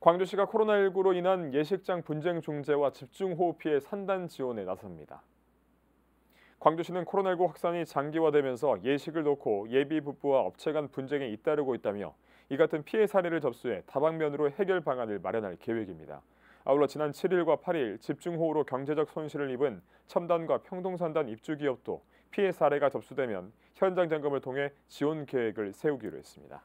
광주시가 코로나19로 인한 예식장 분쟁 중재와 집중호우 피해 산단 지원에 나섭니다. 광주시는 코로나19 확산이 장기화되면서 예식을 놓고 예비 부부와 업체 간 분쟁에 잇따르고 있다며 이 같은 피해 사례를 접수해 다방면으로 해결 방안을 마련할 계획입니다. 아울러 지난 7일과 8일 집중호우로 경제적 손실을 입은 첨단과 평동산단 입주기업도 피해 사례가 접수되면 현장 점검을 통해 지원 계획을 세우기로 했습니다.